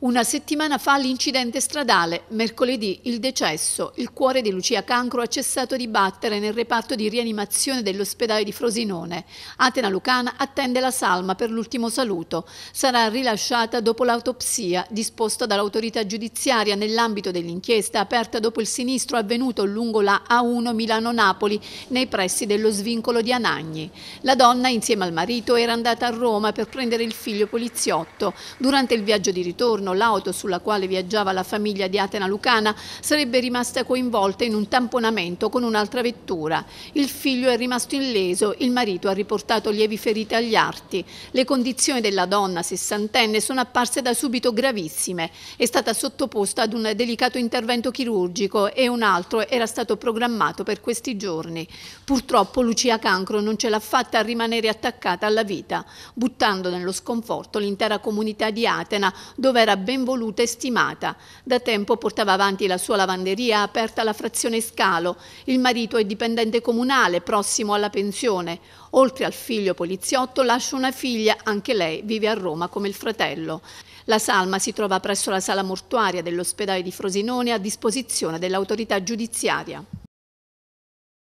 Una settimana fa l'incidente stradale, mercoledì il decesso, il cuore di Lucia Cancro ha cessato di battere nel reparto di rianimazione dell'ospedale di Frosinone. Atena Lucana attende la salma per l'ultimo saluto. Sarà rilasciata dopo l'autopsia disposta dall'autorità giudiziaria nell'ambito dell'inchiesta aperta dopo il sinistro avvenuto lungo la A1 Milano-Napoli nei pressi dello svincolo di Anagni. La donna insieme al marito era andata a Roma per prendere il figlio poliziotto. Durante il viaggio di ritorno giorno l'auto sulla quale viaggiava la famiglia di Atena Lucana sarebbe rimasta coinvolta in un tamponamento con un'altra vettura. Il figlio è rimasto illeso, il marito ha riportato lievi ferite agli arti. Le condizioni della donna sessantenne sono apparse da subito gravissime. È stata sottoposta ad un delicato intervento chirurgico e un altro era stato programmato per questi giorni. Purtroppo Lucia Cancro non ce l'ha fatta a rimanere attaccata alla vita, buttando nello sconforto l'intera comunità di Atena, dove era ben voluta e stimata. Da tempo portava avanti la sua lavanderia aperta alla frazione Scalo. Il marito è dipendente comunale, prossimo alla pensione. Oltre al figlio poliziotto lascia una figlia, anche lei vive a Roma come il fratello. La salma si trova presso la sala mortuaria dell'ospedale di Frosinone a disposizione dell'autorità giudiziaria.